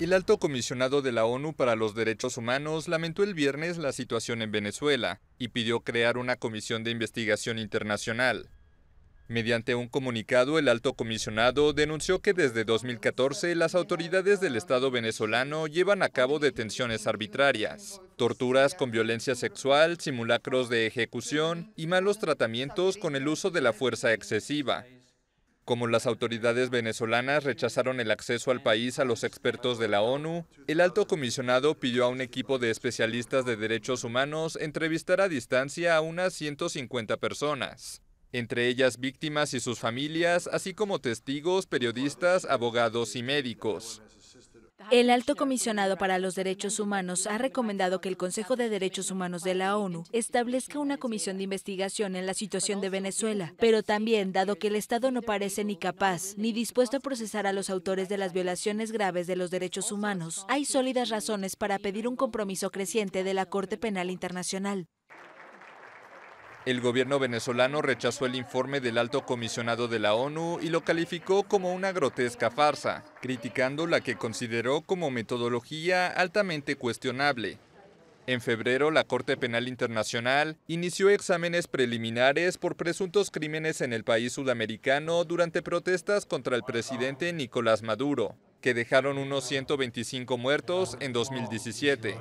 El alto comisionado de la ONU para los Derechos Humanos lamentó el viernes la situación en Venezuela y pidió crear una comisión de investigación internacional. Mediante un comunicado, el alto comisionado denunció que desde 2014 las autoridades del Estado venezolano llevan a cabo detenciones arbitrarias, torturas con violencia sexual, simulacros de ejecución y malos tratamientos con el uso de la fuerza excesiva, como las autoridades venezolanas rechazaron el acceso al país a los expertos de la ONU, el alto comisionado pidió a un equipo de especialistas de derechos humanos entrevistar a distancia a unas 150 personas, entre ellas víctimas y sus familias, así como testigos, periodistas, abogados y médicos. El alto comisionado para los derechos humanos ha recomendado que el Consejo de Derechos Humanos de la ONU establezca una comisión de investigación en la situación de Venezuela, pero también, dado que el Estado no parece ni capaz ni dispuesto a procesar a los autores de las violaciones graves de los derechos humanos, hay sólidas razones para pedir un compromiso creciente de la Corte Penal Internacional. El gobierno venezolano rechazó el informe del alto comisionado de la ONU y lo calificó como una grotesca farsa, criticando la que consideró como metodología altamente cuestionable. En febrero, la Corte Penal Internacional inició exámenes preliminares por presuntos crímenes en el país sudamericano durante protestas contra el presidente Nicolás Maduro, que dejaron unos 125 muertos en 2017.